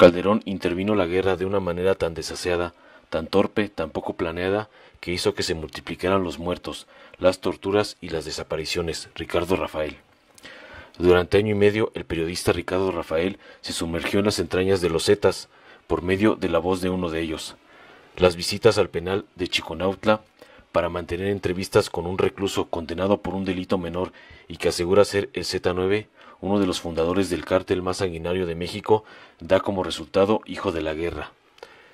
Calderón intervino la guerra de una manera tan desaseada, tan torpe, tan poco planeada, que hizo que se multiplicaran los muertos, las torturas y las desapariciones. Ricardo Rafael. Durante año y medio, el periodista Ricardo Rafael se sumergió en las entrañas de los Zetas, por medio de la voz de uno de ellos. Las visitas al penal de Chiconautla para mantener entrevistas con un recluso condenado por un delito menor y que asegura ser el Z9 uno de los fundadores del cártel más sanguinario de México, da como resultado Hijo de la Guerra.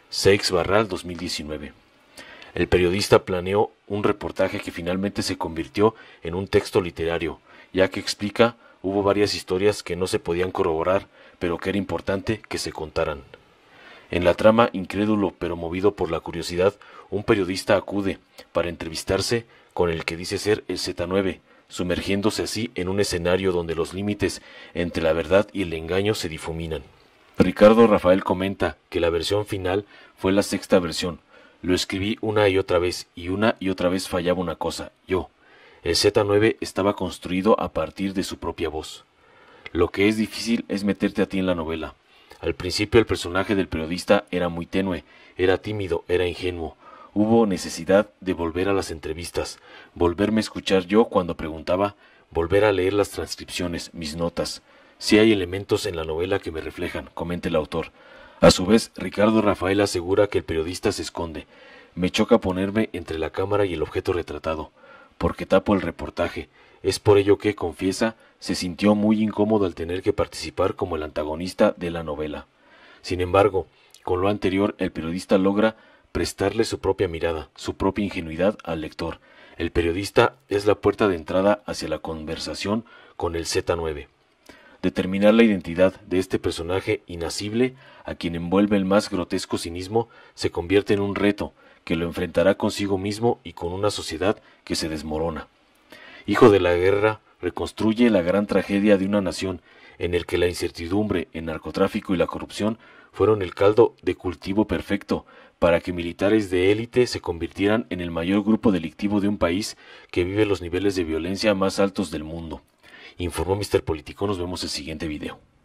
Seix Barral 2019. El periodista planeó un reportaje que finalmente se convirtió en un texto literario, ya que explica hubo varias historias que no se podían corroborar, pero que era importante que se contaran. En la trama, incrédulo pero movido por la curiosidad, un periodista acude para entrevistarse con el que dice ser el Z9, sumergiéndose así en un escenario donde los límites entre la verdad y el engaño se difuminan. Ricardo Rafael comenta que la versión final fue la sexta versión. Lo escribí una y otra vez y una y otra vez fallaba una cosa, yo. El Z9 estaba construido a partir de su propia voz. Lo que es difícil es meterte a ti en la novela. Al principio el personaje del periodista era muy tenue, era tímido, era ingenuo. Hubo necesidad de volver a las entrevistas, volverme a escuchar yo cuando preguntaba, volver a leer las transcripciones, mis notas. Si hay elementos en la novela que me reflejan, comenta el autor. A su vez, Ricardo Rafael asegura que el periodista se esconde. Me choca ponerme entre la cámara y el objeto retratado, porque tapo el reportaje. Es por ello que, confiesa, se sintió muy incómodo al tener que participar como el antagonista de la novela. Sin embargo, con lo anterior, el periodista logra prestarle su propia mirada, su propia ingenuidad al lector. El periodista es la puerta de entrada hacia la conversación con el Z9. Determinar la identidad de este personaje inasible, a quien envuelve el más grotesco cinismo, se convierte en un reto que lo enfrentará consigo mismo y con una sociedad que se desmorona. Hijo de la guerra, reconstruye la gran tragedia de una nación en el que la incertidumbre, el narcotráfico y la corrupción fueron el caldo de cultivo perfecto para que militares de élite se convirtieran en el mayor grupo delictivo de un país que vive los niveles de violencia más altos del mundo. Informó Mr. Político, nos vemos en el siguiente video.